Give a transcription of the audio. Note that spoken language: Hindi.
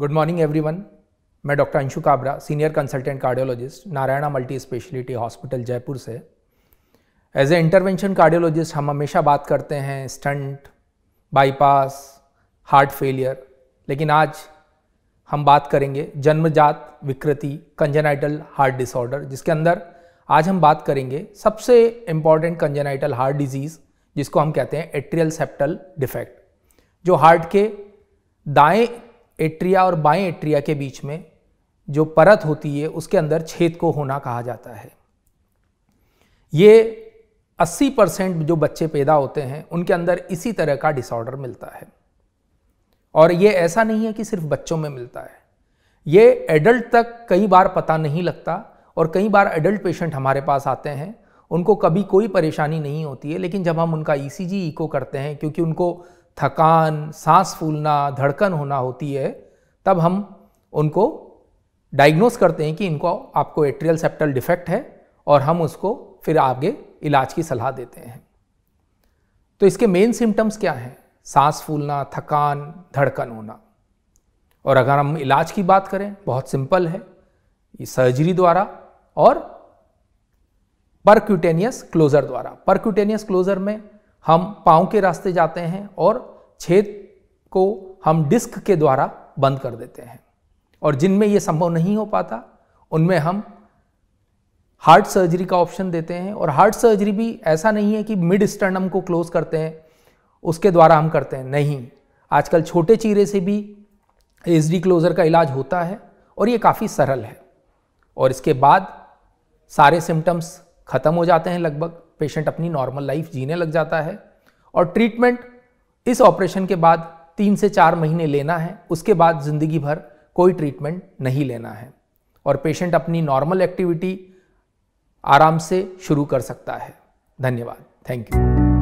गुड मॉर्निंग एवरीवन मैं doctor Anshu Kabra senior consultant cardiologist Narayana multi speciality hospital Jaipur से एज ए इंटरवेंशन कार्डियोलॉजिस्ट हम हमेशा बात करते हैं स्टंट बाईपास हार्ट फेलियर लेकिन आज हम बात करेंगे जन्मजात विकृति कंजेनाइटल हार्ट डिसऑर्डर जिसके अंदर आज हम बात करेंगे सबसे इम्पॉर्टेंट कंजेनाइटल हार्ट डिजीज़ जिसको हम कहते हैं एट्रियल सेप्टल डिफेक्ट जो हार्ट के दाएं एट्रिया और बाएं एट्रिया के बीच में जो परत होती है उसके अंदर छेद को होना कहा जाता है ये 80 परसेंट जो बच्चे पैदा होते हैं उनके अंदर इसी तरह का डिसऑर्डर मिलता है और ये ऐसा नहीं है कि सिर्फ बच्चों में मिलता है ये एडल्ट तक कई बार पता नहीं लगता और कई बार एडल्ट पेशेंट हमारे पास आते हैं उनको कभी कोई परेशानी नहीं होती है लेकिन जब हम उनका ईसीजी e इको e करते हैं क्योंकि उनको थकान सांस फूलना धड़कन होना होती है तब हम उनको डायग्नोस करते हैं कि इनको आपको एट्रियल सेप्टल डिफेक्ट है और हम उसको फिर आगे इलाज की सलाह देते हैं तो इसके मेन सिम्टम्स क्या हैं सांस फूलना थकान धड़कन होना और अगर हम इलाज की बात करें बहुत सिंपल है ये सर्जरी द्वारा और परक्यूटेनियस क्लोज़र द्वारा परक्यूटेनियस क्लोज़र में हम पाँव के रास्ते जाते हैं और छेद को हम डिस्क के द्वारा बंद कर देते हैं और जिनमें ये संभव नहीं हो पाता उनमें हम हार्ट सर्जरी का ऑप्शन देते हैं और हार्ट सर्जरी भी ऐसा नहीं है कि मिड स्टर्नम को क्लोज करते हैं उसके द्वारा हम करते हैं नहीं आजकल छोटे चीरे से भी एस डी क्लोज़र का इलाज होता है और ये काफ़ी सरल है और इसके बाद सारे सिम्टम्स ख़त्म हो जाते हैं लगभग पेशेंट अपनी नॉर्मल लाइफ जीने लग जाता है और ट्रीटमेंट इस ऑपरेशन के बाद तीन से चार महीने लेना है उसके बाद ज़िंदगी भर कोई ट्रीटमेंट नहीं लेना है और पेशेंट अपनी नॉर्मल एक्टिविटी आराम से शुरू कर सकता है धन्यवाद थैंक यू